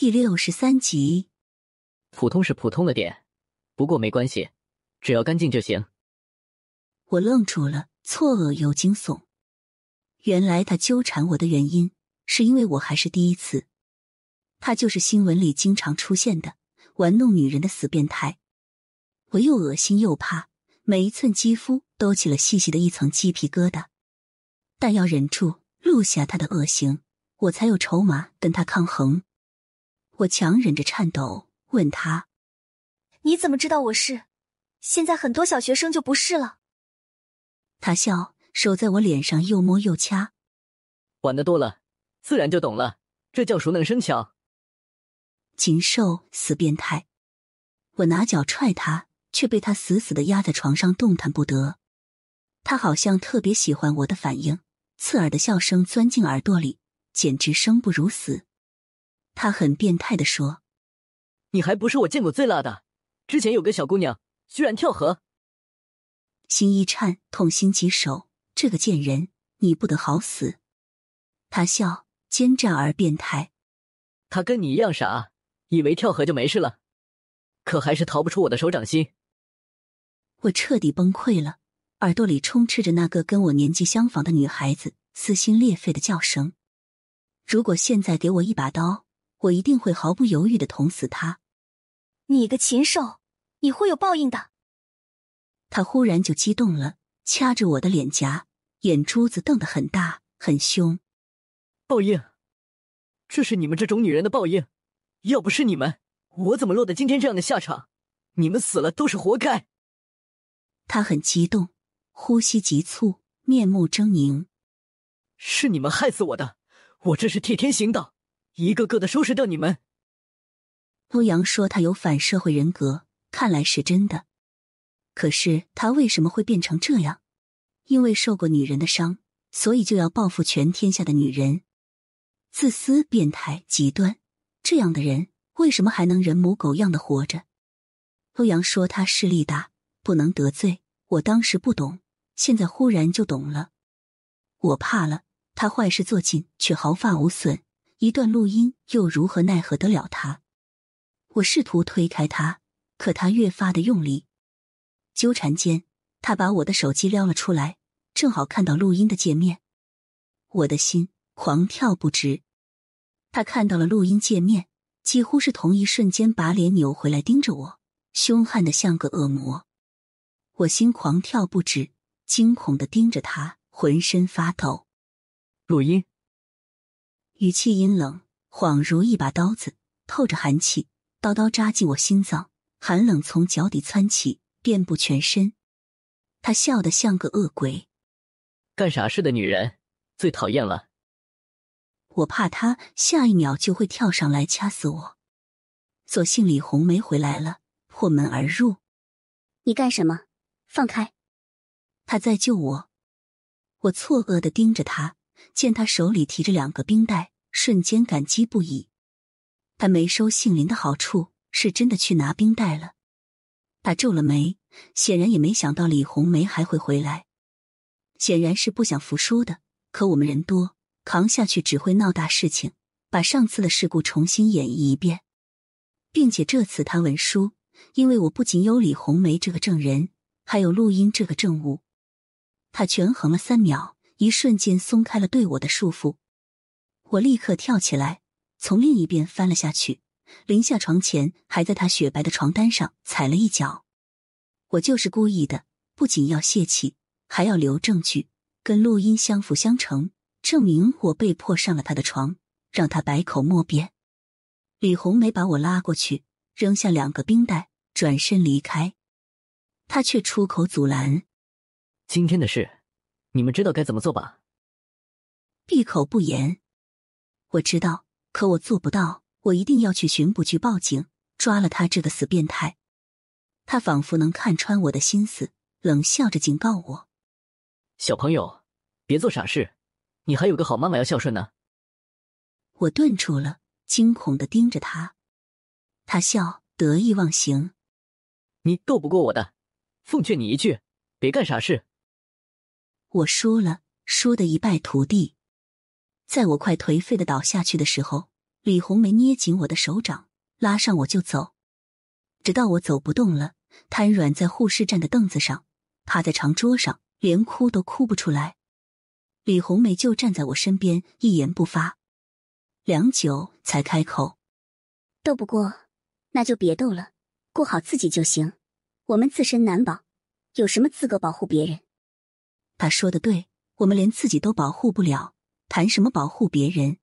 第六十三集，普通是普通了点，不过没关系，只要干净就行。我愣住了，错愕又惊悚。原来他纠缠我的原因，是因为我还是第一次。他就是新闻里经常出现的玩弄女人的死变态。我又恶心又怕，每一寸肌肤都起了细细的一层鸡皮疙瘩。但要忍住，录下他的恶行，我才有筹码跟他抗衡。我强忍着颤抖问他：“你怎么知道我是？现在很多小学生就不是了。”他笑，手在我脸上又摸又掐。玩的多了，自然就懂了，这叫熟能生巧。禽兽，死变态！我拿脚踹他，却被他死死的压在床上，动弹不得。他好像特别喜欢我的反应，刺耳的笑声钻进耳朵里，简直生不如死。他很变态的说：“你还不是我见过最辣的。之前有个小姑娘，居然跳河。”心一颤，痛心疾首，这个贱人，你不得好死！他笑，奸诈而变态。他跟你一样傻，以为跳河就没事了，可还是逃不出我的手掌心。我彻底崩溃了，耳朵里充斥着那个跟我年纪相仿的女孩子撕心裂肺的叫声。如果现在给我一把刀。我一定会毫不犹豫的捅死他！你个禽兽，你会有报应的！他忽然就激动了，掐着我的脸颊，眼珠子瞪得很大，很凶。报应，这是你们这种女人的报应！要不是你们，我怎么落得今天这样的下场？你们死了都是活该！他很激动，呼吸急促，面目狰狞。是你们害死我的，我这是替天行道。一个个的收拾掉你们。欧阳说他有反社会人格，看来是真的。可是他为什么会变成这样？因为受过女人的伤，所以就要报复全天下的女人。自私、变态、极端，这样的人为什么还能人模狗样的活着？欧阳说他势力大，不能得罪。我当时不懂，现在忽然就懂了。我怕了，他坏事做尽，却毫发无损。一段录音又如何奈何得了他？我试图推开他，可他越发的用力。纠缠间，他把我的手机撩了出来，正好看到录音的界面。我的心狂跳不止。他看到了录音界面，几乎是同一瞬间把脸扭回来盯着我，凶悍的像个恶魔。我心狂跳不止，惊恐的盯着他，浑身发抖。录音。语气阴冷，恍如一把刀子，透着寒气，刀刀扎进我心脏。寒冷从脚底窜起，遍布全身。他笑得像个恶鬼，干傻事的女人最讨厌了。我怕他下一秒就会跳上来掐死我，所幸李红梅回来了，破门而入。你干什么？放开！他在救我。我错愕的盯着他，见他手里提着两个冰袋。瞬间感激不已，他没收杏林的好处，是真的去拿冰袋了。他皱了眉，显然也没想到李红梅还会回来，显然是不想服输的。可我们人多，扛下去只会闹大事情，把上次的事故重新演绎一遍，并且这次他文书，因为我不仅有李红梅这个证人，还有录音这个证物。他权衡了三秒，一瞬间松开了对我的束缚。我立刻跳起来，从另一边翻了下去，临下床前还在他雪白的床单上踩了一脚。我就是故意的，不仅要泄气，还要留证据，跟录音相辅相成，证明我被迫上了他的床，让他百口莫辩。李红梅把我拉过去，扔下两个冰袋，转身离开。他却出口阻拦：“今天的事，你们知道该怎么做吧？”闭口不言。我知道，可我做不到。我一定要去巡捕局报警，抓了他这个死变态。他仿佛能看穿我的心思，冷笑着警告我：“小朋友，别做傻事，你还有个好妈妈要孝顺呢。”我顿住了，惊恐的盯着他。他笑，得意忘形：“你斗不过我的，奉劝你一句，别干傻事。”我输了，输得一败涂地。在我快颓废的倒下去的时候，李红梅捏紧我的手掌，拉上我就走，直到我走不动了，瘫软在护士站的凳子上，趴在长桌上，连哭都哭不出来。李红梅就站在我身边，一言不发，良久才开口：“斗不过，那就别斗了，顾好自己就行。我们自身难保，有什么资格保护别人？”他说的对，我们连自己都保护不了。谈什么保护别人？